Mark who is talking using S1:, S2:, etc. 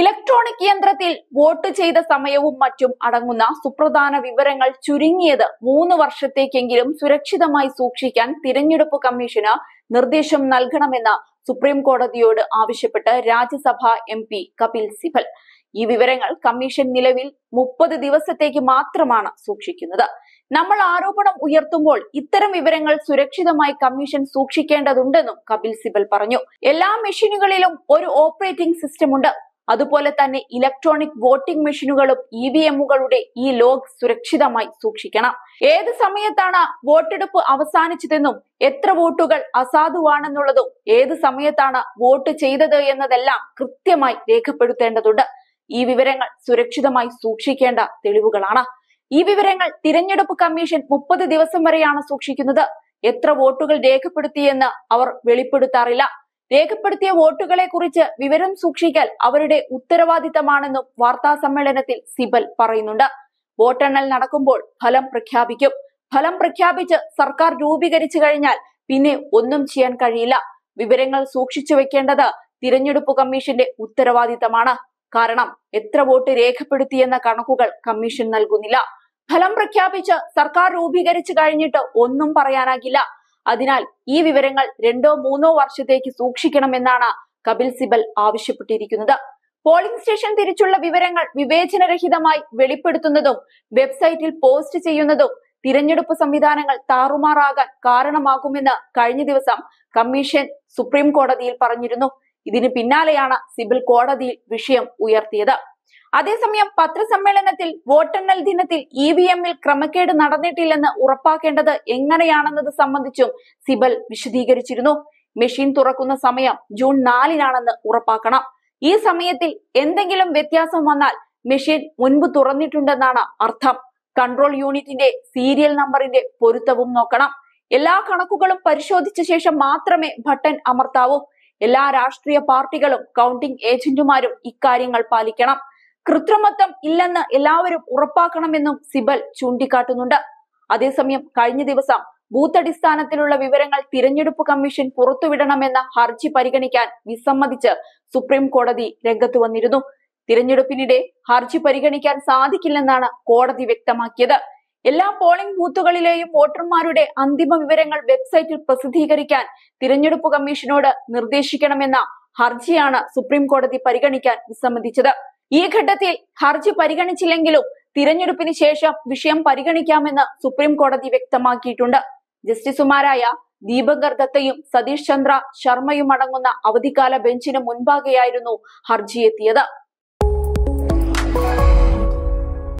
S1: electronic യന്ത്രത്തിൽ vote ചെയ്ത സമയവും മറ്റും അടങ്ങുന്ന സുപ്രധാന വിവരങ്ങൾ ചുരുങ്ങിയത് മൂന്ന് വർഷത്തേക്കെങ്കിലും സുരക്ഷിതമായി സൂക്ഷിക്കാൻ തിരഞ്ഞെടുപ്പ് കമ്മീഷന് നിർദ്ദേശം നൽകണമെന്ന് സുപ്രീം കോടതിയോട് ആവശ്യപ്പെട്ട് രാജ്യസഭ എം പി കപിൽ സിബൽ ഈ വിവരങ്ങൾ കമ്മീഷൻ നിലവിൽ മുപ്പത് ദിവസത്തേക്ക് മാത്രമാണ് സൂക്ഷിക്കുന്നത് നമ്മൾ ആരോപണം ഉയർത്തുമ്പോൾ ഇത്തരം വിവരങ്ങൾ സുരക്ഷിതമായി കമ്മീഷൻ സൂക്ഷിക്കേണ്ടതുണ്ടെന്നും കപിൽ സിബൽ പറഞ്ഞു എല്ലാ മെഷീനുകളിലും ഒരു ഓപ്പറേറ്റിംഗ് സിസ്റ്റം ഉണ്ട് അതുപോലെ തന്നെ ഇലക്ട്രോണിക് വോട്ടിംഗ് മെഷീനുകളും ഇ വി എമ്മുകളുടെ ഈ ലോഗ് സുരക്ഷിതമായി സൂക്ഷിക്കണം ഏത് സമയത്താണ് വോട്ടെടുപ്പ് അവസാനിച്ചതെന്നും എത്ര വോട്ടുകൾ അസാധുവാണെന്നുള്ളതും ഏത് സമയത്താണ് വോട്ട് ചെയ്തത് എന്നതെല്ലാം കൃത്യമായി രേഖപ്പെടുത്തേണ്ടതുണ്ട് ഈ വിവരങ്ങൾ സുരക്ഷിതമായി സൂക്ഷിക്കേണ്ട തെളിവുകളാണ് ഈ വിവരങ്ങൾ തിരഞ്ഞെടുപ്പ് കമ്മീഷൻ മുപ്പത് ദിവസം വരെയാണ് സൂക്ഷിക്കുന്നത് എത്ര വോട്ടുകൾ രേഖപ്പെടുത്തിയെന്ന് അവർ വെളിപ്പെടുത്താറില്ല രേഖപ്പെടുത്തിയ വോട്ടുകളെ കുറിച്ച് വിവരം സൂക്ഷിക്കൽ അവരുടെ ഉത്തരവാദിത്തമാണെന്നും വാർത്താ സമ്മേളനത്തിൽ സിബൽ പറയുന്നുണ്ട് വോട്ടെണ്ണൽ നടക്കുമ്പോൾ ഫലം പ്രഖ്യാപിക്കും ഫലം പ്രഖ്യാപിച്ച് സർക്കാർ രൂപീകരിച്ചു കഴിഞ്ഞാൽ പിന്നെ ഒന്നും ചെയ്യാൻ കഴിയില്ല വിവരങ്ങൾ സൂക്ഷിച്ചു വെക്കേണ്ടത് തിരഞ്ഞെടുപ്പ് കമ്മീഷന്റെ ഉത്തരവാദിത്തമാണ് കാരണം എത്ര വോട്ട് രേഖപ്പെടുത്തിയെന്ന കണക്കുകൾ കമ്മീഷൻ നൽകുന്നില്ല ഫലം പ്രഖ്യാപിച്ച് സർക്കാർ രൂപീകരിച്ചു കഴിഞ്ഞിട്ട് ഒന്നും പറയാനാകില്ല അതിനാൽ ഈ വിവരങ്ങൾ രണ്ടോ മൂന്നോ വർഷത്തേക്ക് സൂക്ഷിക്കണമെന്നാണ് കപിൽ സിബൽ ആവശ്യപ്പെട്ടിരിക്കുന്നത് പോളിംഗ് സ്റ്റേഷൻ തിരിച്ചുള്ള വിവരങ്ങൾ വിവേചനരഹിതമായി വെളിപ്പെടുത്തുന്നതും വെബ്സൈറ്റിൽ പോസ്റ്റ് ചെയ്യുന്നതും തിരഞ്ഞെടുപ്പ് സംവിധാനങ്ങൾ താറുമാറാകാൻ കാരണമാകുമെന്ന് കഴിഞ്ഞ ദിവസം കമ്മീഷൻ സുപ്രീം കോടതിയിൽ പറഞ്ഞിരുന്നു ഇതിന് പിന്നാലെയാണ് സിബിൾ കോടതിയിൽ വിഷയം ഉയർത്തിയത് അതേസമയം പത്രസമ്മേളനത്തിൽ വോട്ടെണ്ണൽ ദിനത്തിൽ ഇ വി എമ്മിൽ ക്രമക്കേട് നടന്നിട്ടില്ലെന്ന് ഉറപ്പാക്കേണ്ടത് എങ്ങനെയാണെന്നത് സംബന്ധിച്ചും സിബൽ വിശദീകരിച്ചിരുന്നു മെഷീൻ തുറക്കുന്ന സമയം ജൂൺ നാലിനാണെന്ന് ഉറപ്പാക്കണം ഈ സമയത്തിൽ എന്തെങ്കിലും വ്യത്യാസം വന്നാൽ മെഷീൻ മുൻപ് തുറന്നിട്ടുണ്ടെന്നാണ് അർത്ഥം കൺട്രോൾ യൂണിറ്റിന്റെ സീരിയൽ നമ്പറിന്റെ പൊരുത്തവും നോക്കണം എല്ലാ കണക്കുകളും പരിശോധിച്ച ശേഷം മാത്രമേ ബട്ടൺ അമർത്താവൂ എല്ലാ രാഷ്ട്രീയ പാർട്ടികളും കൗണ്ടിംഗ് ഏജന്റുമാരും ഇക്കാര്യങ്ങൾ പാലിക്കണം കൃത്രിമത്വം ഇല്ലെന്ന് എല്ലാവരും ഉറപ്പാക്കണമെന്നും സിബൽ ചൂണ്ടിക്കാട്ടുന്നുണ്ട് അതേസമയം കഴിഞ്ഞ ദിവസം ബൂത്ത് അടിസ്ഥാനത്തിലുള്ള വിവരങ്ങൾ തിരഞ്ഞെടുപ്പ് കമ്മീഷൻ പുറത്തുവിടണമെന്ന ഹർജി പരിഗണിക്കാൻ വിസമ്മതിച്ച് സുപ്രീം കോടതി രംഗത്ത് വന്നിരുന്നു തിരഞ്ഞെടുപ്പിനിടെ ഹർജി പരിഗണിക്കാൻ സാധിക്കില്ലെന്നാണ് കോടതി വ്യക്തമാക്കിയത് എല്ലാ പോളിംഗ് ബൂത്തുകളിലെയും വോട്ടർമാരുടെ അന്തിമ വിവരങ്ങൾ വെബ്സൈറ്റിൽ പ്രസിദ്ധീകരിക്കാൻ തിരഞ്ഞെടുപ്പ് കമ്മീഷനോട് നിർദ്ദേശിക്കണമെന്ന ഹർജിയാണ് സുപ്രീം കോടതി പരിഗണിക്കാൻ വിസമ്മതിച്ചത് ഈ ഘട്ടത്തിൽ ഹർജി പരിഗണിച്ചില്ലെങ്കിലും തിരഞ്ഞെടുപ്പിന് ശേഷം വിഷയം പരിഗണിക്കാമെന്ന് സുപ്രീം കോടതി വ്യക്തമാക്കിയിട്ടുണ്ട് ജസ്റ്റിസുമാരായ ദീപങ്കർ ദത്തയും സതീഷ് ചന്ദ്ര ശർമ്മയും അടങ്ങുന്ന അവധിക്കാല ബെഞ്ചിന് മുൻപാകെയായിരുന്നു ഹർജി എത്തിയത്